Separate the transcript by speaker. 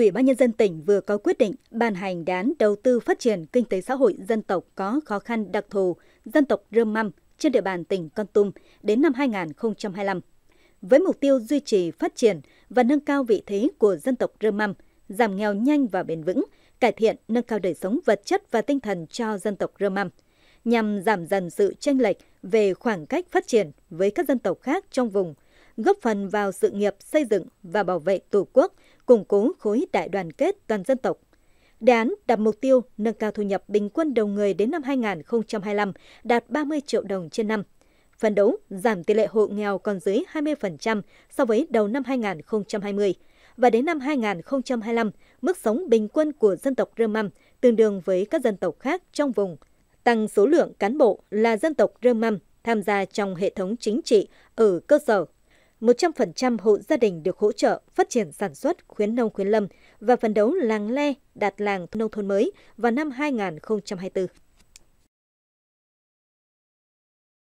Speaker 1: Ủy ban Nhân dân tỉnh vừa có quyết định ban hành đán đầu tư phát triển kinh tế xã hội dân tộc có khó khăn đặc thù, dân tộc Rơm Măm trên địa bàn tỉnh Con Tum đến năm 2025. Với mục tiêu duy trì phát triển và nâng cao vị thế của dân tộc Rơm Măm, giảm nghèo nhanh và bền vững, cải thiện nâng cao đời sống vật chất và tinh thần cho dân tộc Rơm Măm, nhằm giảm dần sự chênh lệch về khoảng cách phát triển với các dân tộc khác trong vùng – góp phần vào sự nghiệp xây dựng và bảo vệ Tổ quốc, củng cố khối đại đoàn kết toàn dân tộc. Đề án đặt mục tiêu nâng cao thu nhập bình quân đầu người đến năm 2025 đạt 30 triệu đồng trên năm, phấn đấu giảm tỷ lệ hộ nghèo còn dưới 20% so với đầu năm 2020 và đến năm 2025, mức sống bình quân của dân tộc Rơ Măm tương đương với các dân tộc khác trong vùng, tăng số lượng cán bộ là dân tộc Rơ Măm tham gia trong hệ thống chính trị ở cơ sở 100% hộ gia đình được hỗ trợ phát triển sản xuất, khuyến nông khuyến lâm và phấn đấu làng le đạt làng nông thôn mới vào năm 2024.